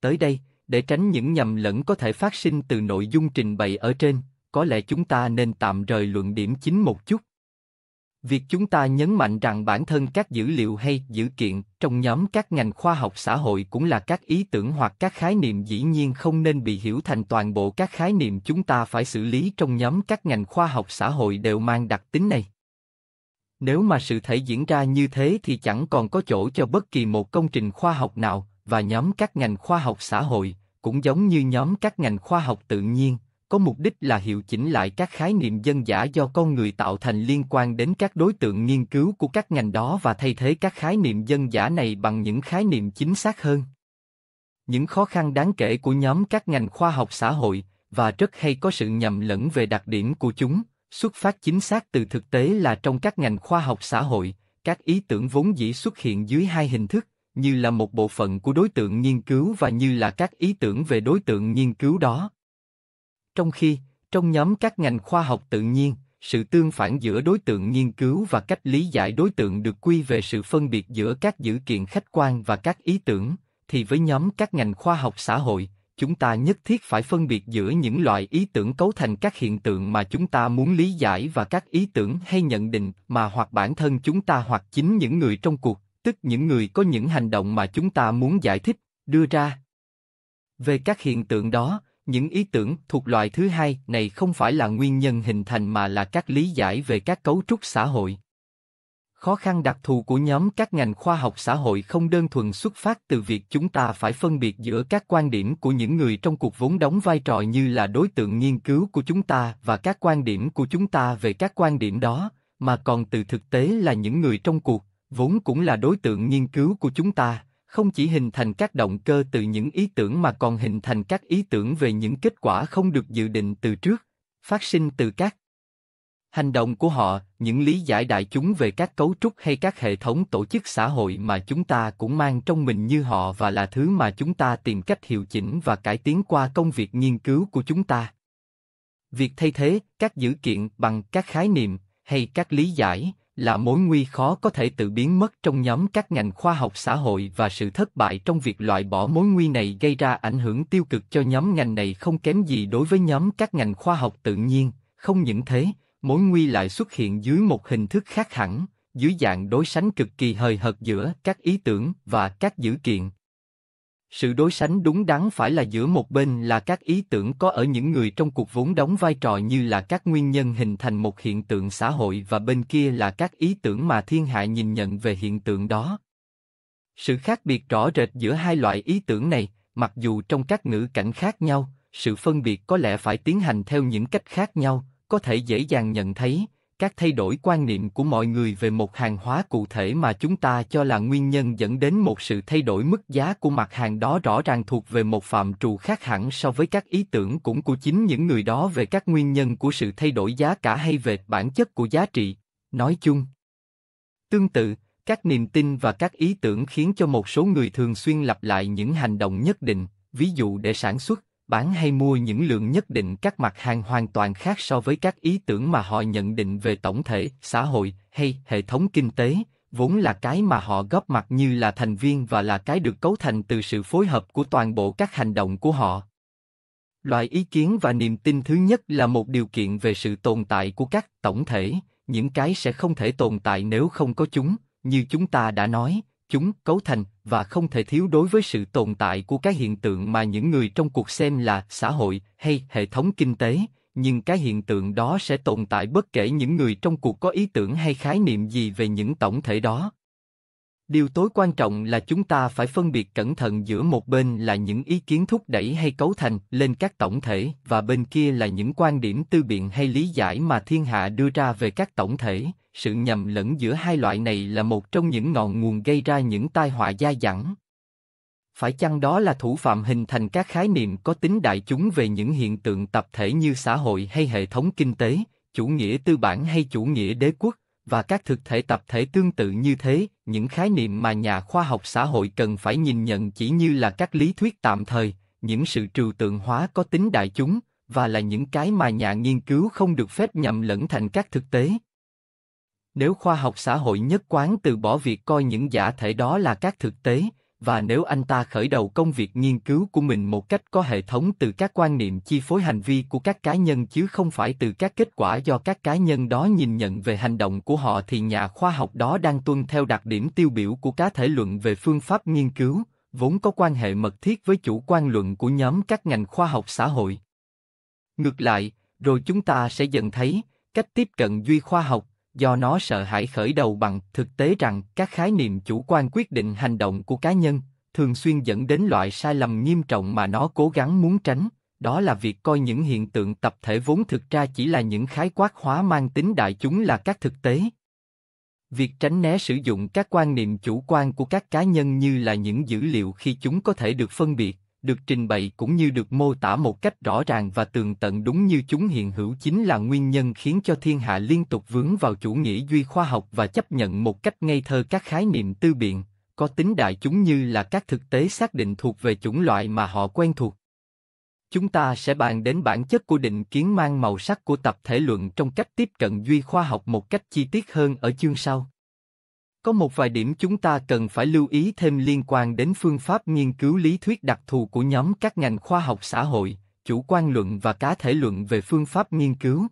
Tới đây, để tránh những nhầm lẫn có thể phát sinh từ nội dung trình bày ở trên, có lẽ chúng ta nên tạm rời luận điểm chính một chút. Việc chúng ta nhấn mạnh rằng bản thân các dữ liệu hay dữ kiện trong nhóm các ngành khoa học xã hội cũng là các ý tưởng hoặc các khái niệm dĩ nhiên không nên bị hiểu thành toàn bộ các khái niệm chúng ta phải xử lý trong nhóm các ngành khoa học xã hội đều mang đặc tính này. Nếu mà sự thể diễn ra như thế thì chẳng còn có chỗ cho bất kỳ một công trình khoa học nào, và nhóm các ngành khoa học xã hội, cũng giống như nhóm các ngành khoa học tự nhiên, có mục đích là hiệu chỉnh lại các khái niệm dân giả do con người tạo thành liên quan đến các đối tượng nghiên cứu của các ngành đó và thay thế các khái niệm dân giả này bằng những khái niệm chính xác hơn. Những khó khăn đáng kể của nhóm các ngành khoa học xã hội và rất hay có sự nhầm lẫn về đặc điểm của chúng, xuất phát chính xác từ thực tế là trong các ngành khoa học xã hội, các ý tưởng vốn dĩ xuất hiện dưới hai hình thức, như là một bộ phận của đối tượng nghiên cứu và như là các ý tưởng về đối tượng nghiên cứu đó. Trong khi, trong nhóm các ngành khoa học tự nhiên, sự tương phản giữa đối tượng nghiên cứu và cách lý giải đối tượng được quy về sự phân biệt giữa các dữ kiện khách quan và các ý tưởng, thì với nhóm các ngành khoa học xã hội, chúng ta nhất thiết phải phân biệt giữa những loại ý tưởng cấu thành các hiện tượng mà chúng ta muốn lý giải và các ý tưởng hay nhận định mà hoặc bản thân chúng ta hoặc chính những người trong cuộc tức những người có những hành động mà chúng ta muốn giải thích, đưa ra. Về các hiện tượng đó, những ý tưởng thuộc loại thứ hai này không phải là nguyên nhân hình thành mà là các lý giải về các cấu trúc xã hội. Khó khăn đặc thù của nhóm các ngành khoa học xã hội không đơn thuần xuất phát từ việc chúng ta phải phân biệt giữa các quan điểm của những người trong cuộc vốn đóng vai trò như là đối tượng nghiên cứu của chúng ta và các quan điểm của chúng ta về các quan điểm đó, mà còn từ thực tế là những người trong cuộc vốn cũng là đối tượng nghiên cứu của chúng ta, không chỉ hình thành các động cơ từ những ý tưởng mà còn hình thành các ý tưởng về những kết quả không được dự định từ trước, phát sinh từ các hành động của họ, những lý giải đại chúng về các cấu trúc hay các hệ thống tổ chức xã hội mà chúng ta cũng mang trong mình như họ và là thứ mà chúng ta tìm cách hiệu chỉnh và cải tiến qua công việc nghiên cứu của chúng ta. Việc thay thế các dữ kiện bằng các khái niệm hay các lý giải là mối nguy khó có thể tự biến mất trong nhóm các ngành khoa học xã hội và sự thất bại trong việc loại bỏ mối nguy này gây ra ảnh hưởng tiêu cực cho nhóm ngành này không kém gì đối với nhóm các ngành khoa học tự nhiên. Không những thế, mối nguy lại xuất hiện dưới một hình thức khác hẳn, dưới dạng đối sánh cực kỳ hời hợt giữa các ý tưởng và các dữ kiện, sự đối sánh đúng đắn phải là giữa một bên là các ý tưởng có ở những người trong cuộc vốn đóng vai trò như là các nguyên nhân hình thành một hiện tượng xã hội và bên kia là các ý tưởng mà thiên hạ nhìn nhận về hiện tượng đó. Sự khác biệt rõ rệt giữa hai loại ý tưởng này, mặc dù trong các ngữ cảnh khác nhau, sự phân biệt có lẽ phải tiến hành theo những cách khác nhau, có thể dễ dàng nhận thấy, các thay đổi quan niệm của mọi người về một hàng hóa cụ thể mà chúng ta cho là nguyên nhân dẫn đến một sự thay đổi mức giá của mặt hàng đó rõ ràng thuộc về một phạm trù khác hẳn so với các ý tưởng cũng của chính những người đó về các nguyên nhân của sự thay đổi giá cả hay về bản chất của giá trị nói chung tương tự các niềm tin và các ý tưởng khiến cho một số người thường xuyên lặp lại những hành động nhất định ví dụ để sản xuất bán hay mua những lượng nhất định các mặt hàng hoàn toàn khác so với các ý tưởng mà họ nhận định về tổng thể, xã hội hay hệ thống kinh tế, vốn là cái mà họ góp mặt như là thành viên và là cái được cấu thành từ sự phối hợp của toàn bộ các hành động của họ. Loại ý kiến và niềm tin thứ nhất là một điều kiện về sự tồn tại của các tổng thể, những cái sẽ không thể tồn tại nếu không có chúng, như chúng ta đã nói, chúng cấu thành và không thể thiếu đối với sự tồn tại của cái hiện tượng mà những người trong cuộc xem là xã hội hay hệ thống kinh tế nhưng cái hiện tượng đó sẽ tồn tại bất kể những người trong cuộc có ý tưởng hay khái niệm gì về những tổng thể đó điều tối quan trọng là chúng ta phải phân biệt cẩn thận giữa một bên là những ý kiến thúc đẩy hay cấu thành lên các tổng thể và bên kia là những quan điểm tư biện hay lý giải mà thiên hạ đưa ra về các tổng thể sự nhầm lẫn giữa hai loại này là một trong những ngọn nguồn gây ra những tai họa dai dẳng. Phải chăng đó là thủ phạm hình thành các khái niệm có tính đại chúng về những hiện tượng tập thể như xã hội hay hệ thống kinh tế, chủ nghĩa tư bản hay chủ nghĩa đế quốc, và các thực thể tập thể tương tự như thế, những khái niệm mà nhà khoa học xã hội cần phải nhìn nhận chỉ như là các lý thuyết tạm thời, những sự trừu tượng hóa có tính đại chúng, và là những cái mà nhà nghiên cứu không được phép nhầm lẫn thành các thực tế. Nếu khoa học xã hội nhất quán từ bỏ việc coi những giả thể đó là các thực tế, và nếu anh ta khởi đầu công việc nghiên cứu của mình một cách có hệ thống từ các quan niệm chi phối hành vi của các cá nhân chứ không phải từ các kết quả do các cá nhân đó nhìn nhận về hành động của họ thì nhà khoa học đó đang tuân theo đặc điểm tiêu biểu của cá thể luận về phương pháp nghiên cứu, vốn có quan hệ mật thiết với chủ quan luận của nhóm các ngành khoa học xã hội. Ngược lại, rồi chúng ta sẽ dần thấy, cách tiếp cận duy khoa học do nó sợ hãi khởi đầu bằng thực tế rằng các khái niệm chủ quan quyết định hành động của cá nhân, thường xuyên dẫn đến loại sai lầm nghiêm trọng mà nó cố gắng muốn tránh, đó là việc coi những hiện tượng tập thể vốn thực ra chỉ là những khái quát hóa mang tính đại chúng là các thực tế. Việc tránh né sử dụng các quan niệm chủ quan của các cá nhân như là những dữ liệu khi chúng có thể được phân biệt, được trình bày cũng như được mô tả một cách rõ ràng và tường tận đúng như chúng hiện hữu chính là nguyên nhân khiến cho thiên hạ liên tục vướng vào chủ nghĩa duy khoa học và chấp nhận một cách ngây thơ các khái niệm tư biện, có tính đại chúng như là các thực tế xác định thuộc về chủng loại mà họ quen thuộc. Chúng ta sẽ bàn đến bản chất của định kiến mang màu sắc của tập thể luận trong cách tiếp cận duy khoa học một cách chi tiết hơn ở chương sau. Có một vài điểm chúng ta cần phải lưu ý thêm liên quan đến phương pháp nghiên cứu lý thuyết đặc thù của nhóm các ngành khoa học xã hội, chủ quan luận và cá thể luận về phương pháp nghiên cứu.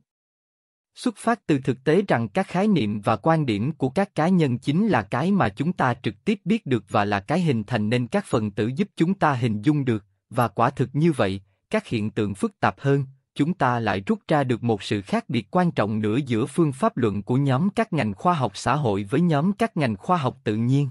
Xuất phát từ thực tế rằng các khái niệm và quan điểm của các cá nhân chính là cái mà chúng ta trực tiếp biết được và là cái hình thành nên các phần tử giúp chúng ta hình dung được, và quả thực như vậy, các hiện tượng phức tạp hơn, chúng ta lại rút ra được một sự khác biệt quan trọng nữa giữa phương pháp luận của nhóm các ngành khoa học xã hội với nhóm các ngành khoa học tự nhiên.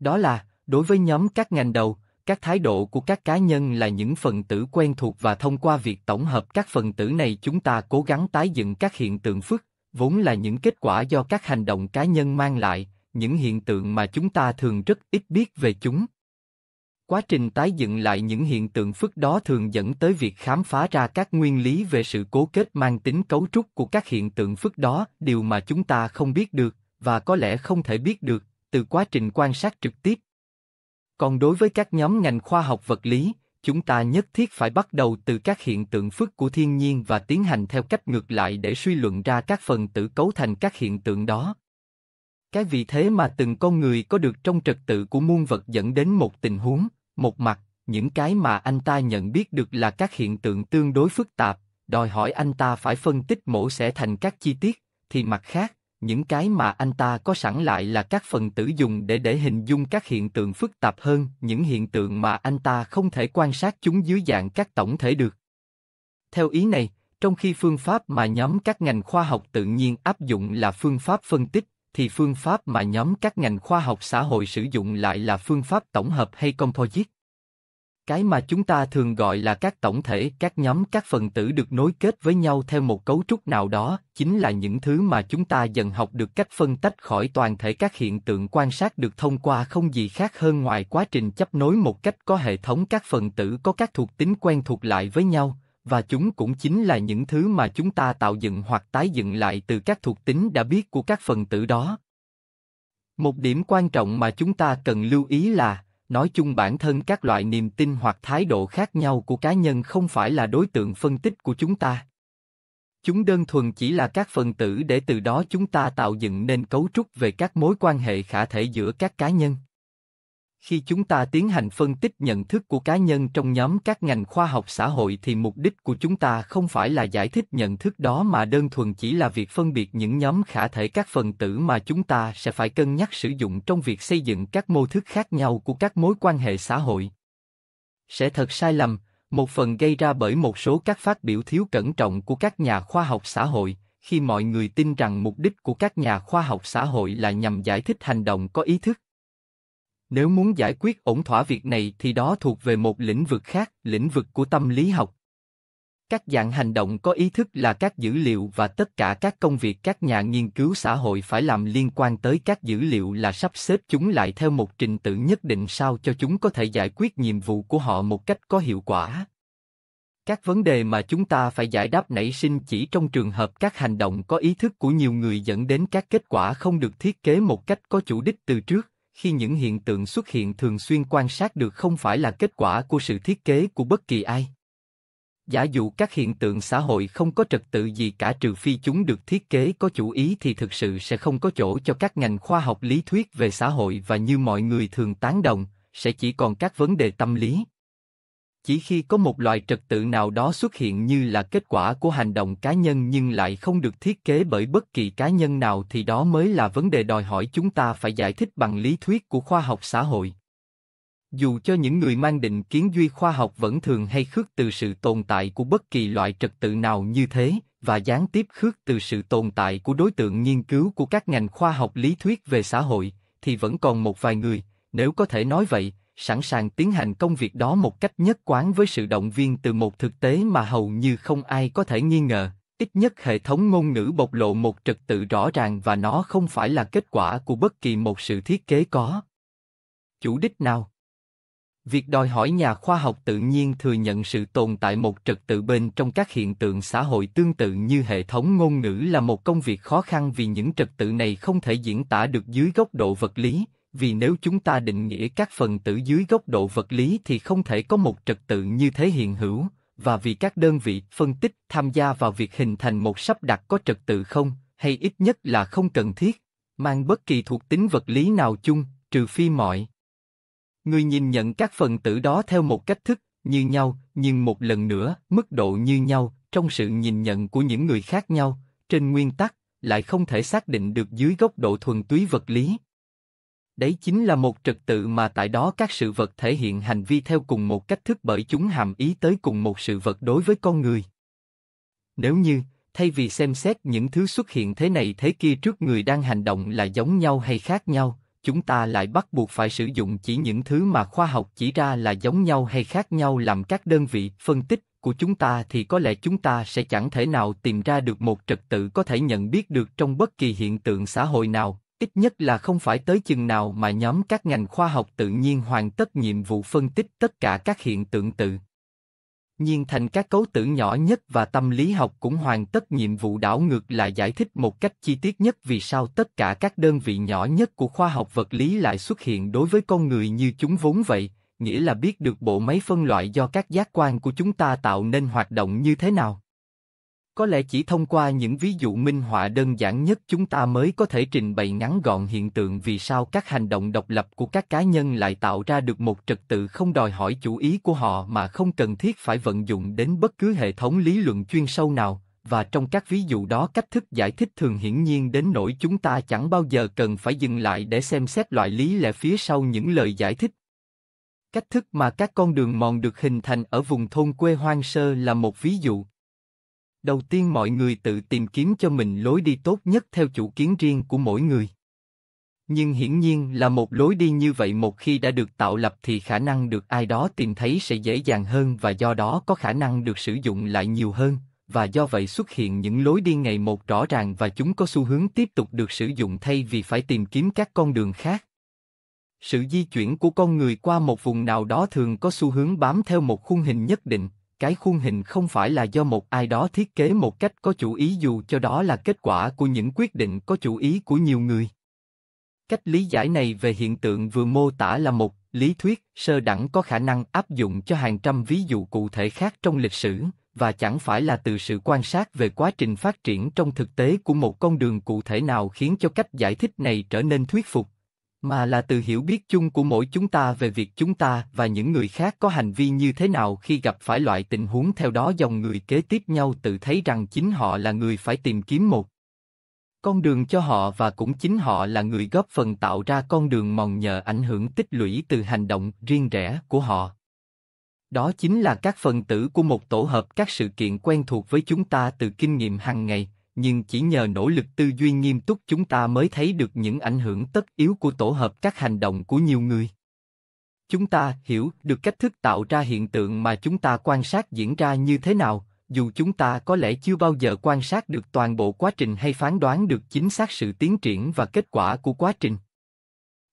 Đó là, đối với nhóm các ngành đầu, các thái độ của các cá nhân là những phần tử quen thuộc và thông qua việc tổng hợp các phần tử này chúng ta cố gắng tái dựng các hiện tượng phức, vốn là những kết quả do các hành động cá nhân mang lại, những hiện tượng mà chúng ta thường rất ít biết về chúng. Quá trình tái dựng lại những hiện tượng phức đó thường dẫn tới việc khám phá ra các nguyên lý về sự cố kết mang tính cấu trúc của các hiện tượng phức đó, điều mà chúng ta không biết được, và có lẽ không thể biết được, từ quá trình quan sát trực tiếp. Còn đối với các nhóm ngành khoa học vật lý, chúng ta nhất thiết phải bắt đầu từ các hiện tượng phức của thiên nhiên và tiến hành theo cách ngược lại để suy luận ra các phần tử cấu thành các hiện tượng đó. Cái vì thế mà từng con người có được trong trật tự của muôn vật dẫn đến một tình huống, một mặt, những cái mà anh ta nhận biết được là các hiện tượng tương đối phức tạp, đòi hỏi anh ta phải phân tích mổ xẻ thành các chi tiết, thì mặt khác, những cái mà anh ta có sẵn lại là các phần tử dùng để để hình dung các hiện tượng phức tạp hơn, những hiện tượng mà anh ta không thể quan sát chúng dưới dạng các tổng thể được. Theo ý này, trong khi phương pháp mà nhóm các ngành khoa học tự nhiên áp dụng là phương pháp phân tích, thì phương pháp mà nhóm các ngành khoa học xã hội sử dụng lại là phương pháp tổng hợp hay composite. Cái mà chúng ta thường gọi là các tổng thể, các nhóm các phần tử được nối kết với nhau theo một cấu trúc nào đó, chính là những thứ mà chúng ta dần học được cách phân tách khỏi toàn thể các hiện tượng quan sát được thông qua không gì khác hơn ngoài quá trình chấp nối một cách có hệ thống các phần tử có các thuộc tính quen thuộc lại với nhau, và chúng cũng chính là những thứ mà chúng ta tạo dựng hoặc tái dựng lại từ các thuộc tính đã biết của các phần tử đó. Một điểm quan trọng mà chúng ta cần lưu ý là, nói chung bản thân các loại niềm tin hoặc thái độ khác nhau của cá nhân không phải là đối tượng phân tích của chúng ta. Chúng đơn thuần chỉ là các phần tử để từ đó chúng ta tạo dựng nên cấu trúc về các mối quan hệ khả thể giữa các cá nhân. Khi chúng ta tiến hành phân tích nhận thức của cá nhân trong nhóm các ngành khoa học xã hội thì mục đích của chúng ta không phải là giải thích nhận thức đó mà đơn thuần chỉ là việc phân biệt những nhóm khả thể các phần tử mà chúng ta sẽ phải cân nhắc sử dụng trong việc xây dựng các mô thức khác nhau của các mối quan hệ xã hội. Sẽ thật sai lầm, một phần gây ra bởi một số các phát biểu thiếu cẩn trọng của các nhà khoa học xã hội, khi mọi người tin rằng mục đích của các nhà khoa học xã hội là nhằm giải thích hành động có ý thức nếu muốn giải quyết ổn thỏa việc này thì đó thuộc về một lĩnh vực khác, lĩnh vực của tâm lý học. Các dạng hành động có ý thức là các dữ liệu và tất cả các công việc các nhà nghiên cứu xã hội phải làm liên quan tới các dữ liệu là sắp xếp chúng lại theo một trình tự nhất định sao cho chúng có thể giải quyết nhiệm vụ của họ một cách có hiệu quả các vấn đề mà chúng ta phải giải đáp nảy sinh chỉ trong trường hợp các hành động có ý thức của nhiều người dẫn đến các kết quả không được thiết kế một cách có chủ đích từ trước khi những hiện tượng xuất hiện thường xuyên quan sát được không phải là kết quả của sự thiết kế của bất kỳ ai. Giả dụ các hiện tượng xã hội không có trật tự gì cả trừ phi chúng được thiết kế có chủ ý thì thực sự sẽ không có chỗ cho các ngành khoa học lý thuyết về xã hội và như mọi người thường tán đồng, sẽ chỉ còn các vấn đề tâm lý chỉ khi có một loại trật tự nào đó xuất hiện như là kết quả của hành động cá nhân nhưng lại không được thiết kế bởi bất kỳ cá nhân nào thì đó mới là vấn đề đòi hỏi chúng ta phải giải thích bằng lý thuyết của khoa học xã hội dù cho những người mang định kiến duy khoa học vẫn thường hay khước từ sự tồn tại của bất kỳ loại trật tự nào như thế và gián tiếp khước từ sự tồn tại của đối tượng nghiên cứu của các ngành khoa học lý thuyết về xã hội thì vẫn còn một vài người nếu có thể nói vậy sẵn sàng tiến hành công việc đó một cách nhất quán với sự động viên từ một thực tế mà hầu như không ai có thể nghi ngờ. Ít nhất hệ thống ngôn ngữ bộc lộ một trật tự rõ ràng và nó không phải là kết quả của bất kỳ một sự thiết kế có. Chủ đích nào? Việc đòi hỏi nhà khoa học tự nhiên thừa nhận sự tồn tại một trật tự bên trong các hiện tượng xã hội tương tự như hệ thống ngôn ngữ là một công việc khó khăn vì những trật tự này không thể diễn tả được dưới góc độ vật lý, vì nếu chúng ta định nghĩa các phần tử dưới góc độ vật lý thì không thể có một trật tự như thế hiện hữu, và vì các đơn vị phân tích tham gia vào việc hình thành một sắp đặt có trật tự không, hay ít nhất là không cần thiết, mang bất kỳ thuộc tính vật lý nào chung, trừ phi mọi. Người nhìn nhận các phần tử đó theo một cách thức như nhau, nhưng một lần nữa, mức độ như nhau trong sự nhìn nhận của những người khác nhau, trên nguyên tắc lại không thể xác định được dưới góc độ thuần túy vật lý Đấy chính là một trật tự mà tại đó các sự vật thể hiện hành vi theo cùng một cách thức bởi chúng hàm ý tới cùng một sự vật đối với con người. Nếu như, thay vì xem xét những thứ xuất hiện thế này thế kia trước người đang hành động là giống nhau hay khác nhau, chúng ta lại bắt buộc phải sử dụng chỉ những thứ mà khoa học chỉ ra là giống nhau hay khác nhau làm các đơn vị phân tích của chúng ta thì có lẽ chúng ta sẽ chẳng thể nào tìm ra được một trật tự có thể nhận biết được trong bất kỳ hiện tượng xã hội nào ít nhất là không phải tới chừng nào mà nhóm các ngành khoa học tự nhiên hoàn tất nhiệm vụ phân tích tất cả các hiện tượng tự nhiên thành các cấu tử nhỏ nhất và tâm lý học cũng hoàn tất nhiệm vụ đảo ngược là giải thích một cách chi tiết nhất vì sao tất cả các đơn vị nhỏ nhất của khoa học vật lý lại xuất hiện đối với con người như chúng vốn vậy, nghĩa là biết được bộ máy phân loại do các giác quan của chúng ta tạo nên hoạt động như thế nào. Có lẽ chỉ thông qua những ví dụ minh họa đơn giản nhất chúng ta mới có thể trình bày ngắn gọn hiện tượng vì sao các hành động độc lập của các cá nhân lại tạo ra được một trật tự không đòi hỏi chủ ý của họ mà không cần thiết phải vận dụng đến bất cứ hệ thống lý luận chuyên sâu nào, và trong các ví dụ đó cách thức giải thích thường hiển nhiên đến nỗi chúng ta chẳng bao giờ cần phải dừng lại để xem xét loại lý lẽ phía sau những lời giải thích. Cách thức mà các con đường mòn được hình thành ở vùng thôn quê hoang sơ là một ví dụ, đầu tiên mọi người tự tìm kiếm cho mình lối đi tốt nhất theo chủ kiến riêng của mỗi người nhưng hiển nhiên là một lối đi như vậy một khi đã được tạo lập thì khả năng được ai đó tìm thấy sẽ dễ dàng hơn và do đó có khả năng được sử dụng lại nhiều hơn và do vậy xuất hiện những lối đi ngày một rõ ràng và chúng có xu hướng tiếp tục được sử dụng thay vì phải tìm kiếm các con đường khác sự di chuyển của con người qua một vùng nào đó thường có xu hướng bám theo một khung hình nhất định cái khuôn hình không phải là do một ai đó thiết kế một cách có chủ ý dù cho đó là kết quả của những quyết định có chủ ý của nhiều người. Cách lý giải này về hiện tượng vừa mô tả là một lý thuyết sơ đẳng có khả năng áp dụng cho hàng trăm ví dụ cụ thể khác trong lịch sử và chẳng phải là từ sự quan sát về quá trình phát triển trong thực tế của một con đường cụ thể nào khiến cho cách giải thích này trở nên thuyết phục mà là từ hiểu biết chung của mỗi chúng ta về việc chúng ta và những người khác có hành vi như thế nào khi gặp phải loại tình huống theo đó dòng người kế tiếp nhau tự thấy rằng chính họ là người phải tìm kiếm một con đường cho họ và cũng chính họ là người góp phần tạo ra con đường mòn nhờ ảnh hưởng tích lũy từ hành động riêng rẽ của họ đó chính là các phần tử của một tổ hợp các sự kiện quen thuộc với chúng ta từ kinh nghiệm hàng ngày nhưng chỉ nhờ nỗ lực tư duy nghiêm túc chúng ta mới thấy được những ảnh hưởng tất yếu của tổ hợp các hành động của nhiều người. Chúng ta hiểu được cách thức tạo ra hiện tượng mà chúng ta quan sát diễn ra như thế nào, dù chúng ta có lẽ chưa bao giờ quan sát được toàn bộ quá trình hay phán đoán được chính xác sự tiến triển và kết quả của quá trình.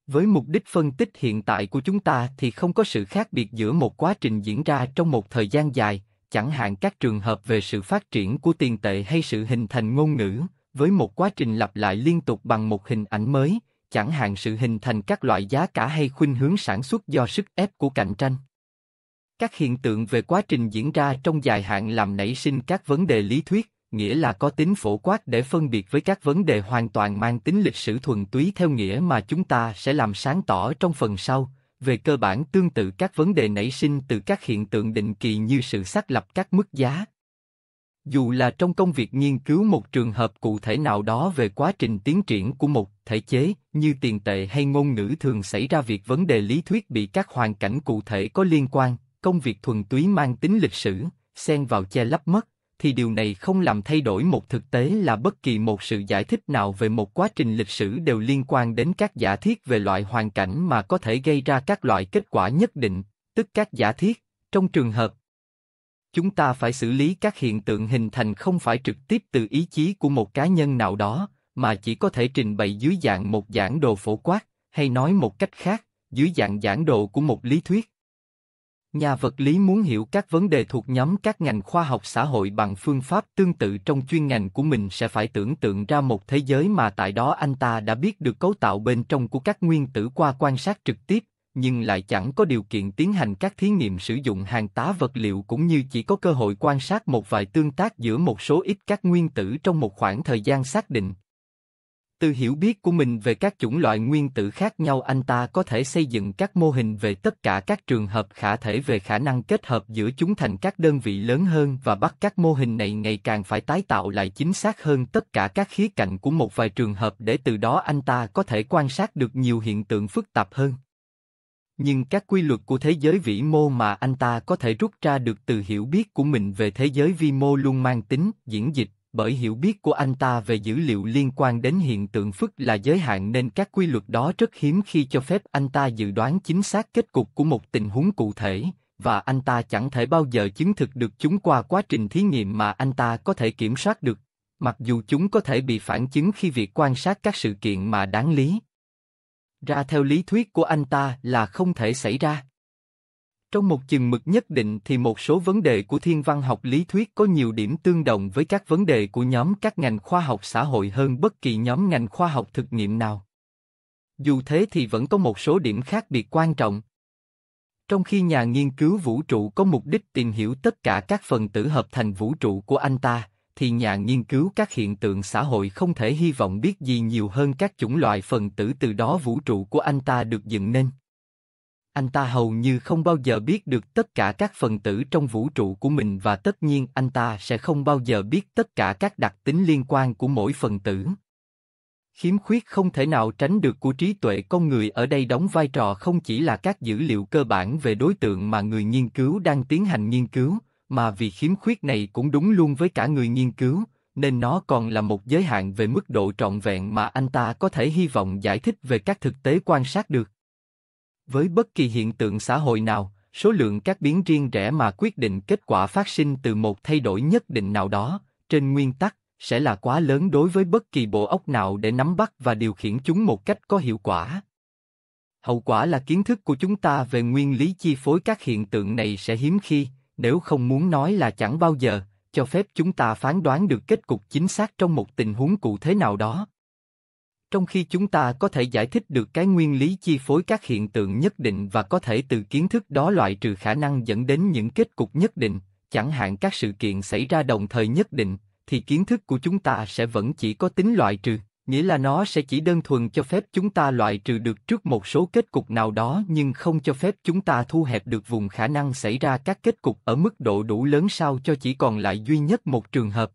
Với mục đích phân tích hiện tại của chúng ta thì không có sự khác biệt giữa một quá trình diễn ra trong một thời gian dài chẳng hạn các trường hợp về sự phát triển của tiền tệ hay sự hình thành ngôn ngữ, với một quá trình lặp lại liên tục bằng một hình ảnh mới, chẳng hạn sự hình thành các loại giá cả hay khuynh hướng sản xuất do sức ép của cạnh tranh. Các hiện tượng về quá trình diễn ra trong dài hạn làm nảy sinh các vấn đề lý thuyết, nghĩa là có tính phổ quát để phân biệt với các vấn đề hoàn toàn mang tính lịch sử thuần túy theo nghĩa mà chúng ta sẽ làm sáng tỏ trong phần sau, về cơ bản tương tự các vấn đề nảy sinh từ các hiện tượng định kỳ như sự xác lập các mức giá. Dù là trong công việc nghiên cứu một trường hợp cụ thể nào đó về quá trình tiến triển của một thể chế, như tiền tệ hay ngôn ngữ thường xảy ra việc vấn đề lý thuyết bị các hoàn cảnh cụ thể có liên quan, công việc thuần túy mang tính lịch sử, xen vào che lấp mất thì điều này không làm thay đổi một thực tế là bất kỳ một sự giải thích nào về một quá trình lịch sử đều liên quan đến các giả thiết về loại hoàn cảnh mà có thể gây ra các loại kết quả nhất định, tức các giả thiết, trong trường hợp chúng ta phải xử lý các hiện tượng hình thành không phải trực tiếp từ ý chí của một cá nhân nào đó, mà chỉ có thể trình bày dưới dạng một giảng đồ phổ quát, hay nói một cách khác, dưới dạng giảng đồ của một lý thuyết. Nhà vật lý muốn hiểu các vấn đề thuộc nhóm các ngành khoa học xã hội bằng phương pháp tương tự trong chuyên ngành của mình sẽ phải tưởng tượng ra một thế giới mà tại đó anh ta đã biết được cấu tạo bên trong của các nguyên tử qua quan sát trực tiếp, nhưng lại chẳng có điều kiện tiến hành các thí nghiệm sử dụng hàng tá vật liệu cũng như chỉ có cơ hội quan sát một vài tương tác giữa một số ít các nguyên tử trong một khoảng thời gian xác định, từ hiểu biết của mình về các chủng loại nguyên tử khác nhau anh ta có thể xây dựng các mô hình về tất cả các trường hợp khả thể về khả năng kết hợp giữa chúng thành các đơn vị lớn hơn và bắt các mô hình này ngày càng phải tái tạo lại chính xác hơn tất cả các khía cạnh của một vài trường hợp để từ đó anh ta có thể quan sát được nhiều hiện tượng phức tạp hơn. Nhưng các quy luật của thế giới vĩ mô mà anh ta có thể rút ra được từ hiểu biết của mình về thế giới vi mô luôn mang tính diễn dịch bởi hiểu biết của anh ta về dữ liệu liên quan đến hiện tượng phức là giới hạn nên các quy luật đó rất hiếm khi cho phép anh ta dự đoán chính xác kết cục của một tình huống cụ thể, và anh ta chẳng thể bao giờ chứng thực được chúng qua quá trình thí nghiệm mà anh ta có thể kiểm soát được, mặc dù chúng có thể bị phản chứng khi việc quan sát các sự kiện mà đáng lý ra theo lý thuyết của anh ta là không thể xảy ra. Trong một chừng mực nhất định thì một số vấn đề của thiên văn học lý thuyết có nhiều điểm tương đồng với các vấn đề của nhóm các ngành khoa học xã hội hơn bất kỳ nhóm ngành khoa học thực nghiệm nào. Dù thế thì vẫn có một số điểm khác biệt quan trọng. Trong khi nhà nghiên cứu vũ trụ có mục đích tìm hiểu tất cả các phần tử hợp thành vũ trụ của anh ta, thì nhà nghiên cứu các hiện tượng xã hội không thể hy vọng biết gì nhiều hơn các chủng loại phần tử từ đó vũ trụ của anh ta được dựng nên anh ta hầu như không bao giờ biết được tất cả các phần tử trong vũ trụ của mình và tất nhiên anh ta sẽ không bao giờ biết tất cả các đặc tính liên quan của mỗi phần tử. Khiếm khuyết không thể nào tránh được của trí tuệ con người ở đây đóng vai trò không chỉ là các dữ liệu cơ bản về đối tượng mà người nghiên cứu đang tiến hành nghiên cứu, mà vì khiếm khuyết này cũng đúng luôn với cả người nghiên cứu, nên nó còn là một giới hạn về mức độ trọn vẹn mà anh ta có thể hy vọng giải thích về các thực tế quan sát được. Với bất kỳ hiện tượng xã hội nào, số lượng các biến riêng rẽ mà quyết định kết quả phát sinh từ một thay đổi nhất định nào đó, trên nguyên tắc, sẽ là quá lớn đối với bất kỳ bộ óc nào để nắm bắt và điều khiển chúng một cách có hiệu quả. Hậu quả là kiến thức của chúng ta về nguyên lý chi phối các hiện tượng này sẽ hiếm khi, nếu không muốn nói là chẳng bao giờ, cho phép chúng ta phán đoán được kết cục chính xác trong một tình huống cụ thể nào đó trong khi chúng ta có thể giải thích được cái nguyên lý chi phối các hiện tượng nhất định và có thể từ kiến thức đó loại trừ khả năng dẫn đến những kết cục nhất định chẳng hạn các sự kiện xảy ra đồng thời nhất định thì kiến thức của chúng ta sẽ vẫn chỉ có tính loại trừ nghĩa là nó sẽ chỉ đơn thuần cho phép chúng ta loại trừ được trước một số kết cục nào đó nhưng không cho phép chúng ta thu hẹp được vùng khả năng xảy ra các kết cục ở mức độ đủ lớn sao cho chỉ còn lại duy nhất một trường hợp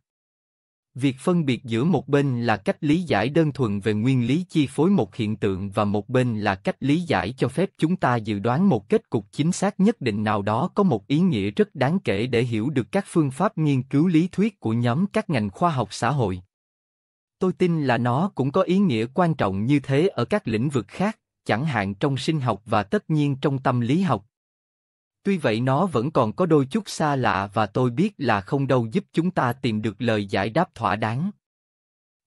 Việc phân biệt giữa một bên là cách lý giải đơn thuần về nguyên lý chi phối một hiện tượng và một bên là cách lý giải cho phép chúng ta dự đoán một kết cục chính xác nhất định nào đó có một ý nghĩa rất đáng kể để hiểu được các phương pháp nghiên cứu lý thuyết của nhóm các ngành khoa học xã hội. Tôi tin là nó cũng có ý nghĩa quan trọng như thế ở các lĩnh vực khác, chẳng hạn trong sinh học và tất nhiên trong tâm lý học. Tuy vậy nó vẫn còn có đôi chút xa lạ và tôi biết là không đâu giúp chúng ta tìm được lời giải đáp thỏa đáng.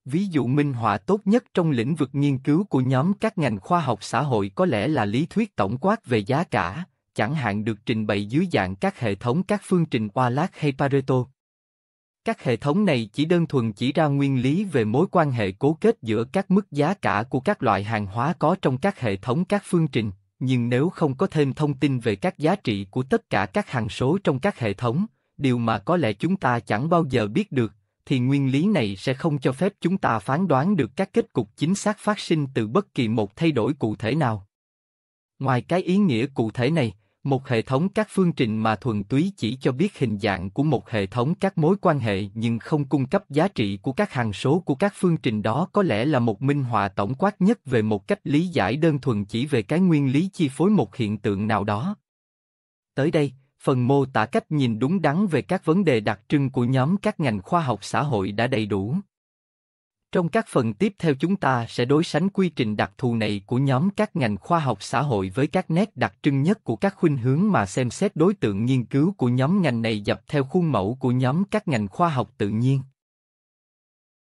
Ví dụ minh họa tốt nhất trong lĩnh vực nghiên cứu của nhóm các ngành khoa học xã hội có lẽ là lý thuyết tổng quát về giá cả, chẳng hạn được trình bày dưới dạng các hệ thống các phương trình Wallach hay Pareto. Các hệ thống này chỉ đơn thuần chỉ ra nguyên lý về mối quan hệ cố kết giữa các mức giá cả của các loại hàng hóa có trong các hệ thống các phương trình nhưng nếu không có thêm thông tin về các giá trị của tất cả các hằng số trong các hệ thống, điều mà có lẽ chúng ta chẳng bao giờ biết được, thì nguyên lý này sẽ không cho phép chúng ta phán đoán được các kết cục chính xác phát sinh từ bất kỳ một thay đổi cụ thể nào. Ngoài cái ý nghĩa cụ thể này, một hệ thống các phương trình mà thuần túy chỉ cho biết hình dạng của một hệ thống các mối quan hệ nhưng không cung cấp giá trị của các hàm số của các phương trình đó có lẽ là một minh họa tổng quát nhất về một cách lý giải đơn thuần chỉ về cái nguyên lý chi phối một hiện tượng nào đó. Tới đây, phần mô tả cách nhìn đúng đắn về các vấn đề đặc trưng của nhóm các ngành khoa học xã hội đã đầy đủ. Trong các phần tiếp theo chúng ta sẽ đối sánh quy trình đặc thù này của nhóm các ngành khoa học xã hội với các nét đặc trưng nhất của các khuynh hướng mà xem xét đối tượng nghiên cứu của nhóm ngành này dập theo khuôn mẫu của nhóm các ngành khoa học tự nhiên.